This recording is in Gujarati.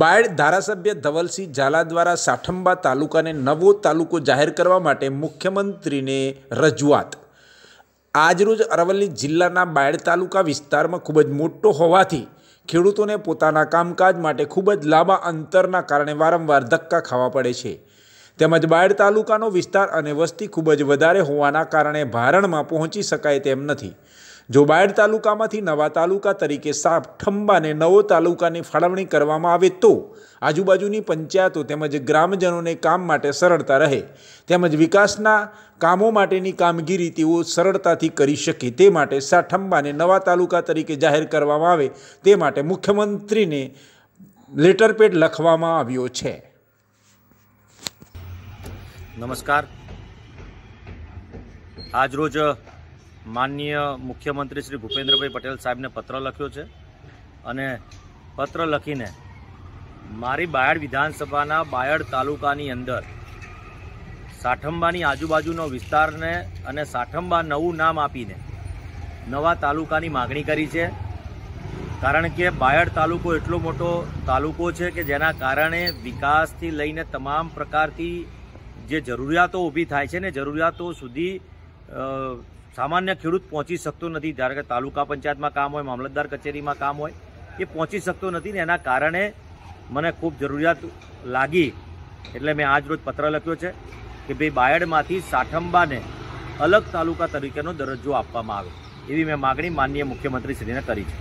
બાયડ ધારાસભ્ય ધવલસિંહ ઝાલા દ્વારા સાઠંબા તાલુકાને નવો તાલુકો જાહેર કરવા માટે મુખ્યમંત્રીને રજૂઆત આજરોજ અરવલ્લી જિલ્લાના બાયડ તાલુકા વિસ્તારમાં ખૂબ જ મોટો હોવાથી ખેડૂતોને પોતાના કામકાજ માટે ખૂબ જ લાંબા અંતરના કારણે વારંવાર ધક્કા ખાવા પડે છે તેમજ બાયડ તાલુકાનો વિસ્તાર અને વસ્તી ખૂબ જ વધારે હોવાના કારણે ભારણમાં પહોંચી શકાય તેમ નથી જોબાયડ તાલુકામાંથી નવા તાલુકા તરીકે સાપ ઠંબાને નવો તાલુકાની ફાળવણી કરવામાં આવે તો આજુબાજુની પંચાયતો તેમજ ગ્રામજનોને કામ માટે સરળતા રહે તેમજ વિકાસના કામો માટેની કામગીરી તેઓ સરળતાથી કરી શકે તે માટે સાઠંબાને નવા તાલુકા તરીકે જાહેર કરવામાં આવે તે માટે મુખ્યમંત્રીને લેટરપેડ લખવામાં આવ્યો છે નમસ્કાર આજરોજ માનનીય મુખ્યમંત્રી શ્રી ભૂપેન્દ્રભાઈ પટેલ સાહેબને પત્ર લખ્યો છે અને પત્ર લખીને મારી બાયડ વિધાનસભાના બાયડ તાલુકાની અંદર સાઠંબાની આજુબાજુનો વિસ્તારને અને સાઠંબા નવું નામ આપીને નવા તાલુકાની માગણી કરી છે કારણ કે બાયડ તાલુકો એટલો મોટો તાલુકો છે કે જેના કારણે વિકાસથી લઈને તમામ પ્રકારથી જે જરૂરિયાતો ઊભી થાય છે ને જરૂરિયાતો સુધી સામાન્ય ખેડૂત પહોંચી શકતો નથી જ્યારે કે તાલુકા પંચાયતમાં કામ હોય મામલતદાર કચેરીમાં કામ હોય એ પહોંચી શકતો નથી ને એના કારણે મને ખૂબ જરૂરિયાત લાગી એટલે મેં આજ રોજ પત્ર લખ્યો છે કે ભાઈ બાયડમાંથી સાઠંબાને અલગ તાલુકા તરીકેનો દરજ્જો આપવામાં આવે એવી મેં માગણી માનનીય મુખ્યમંત્રીશ્રીને કરી છે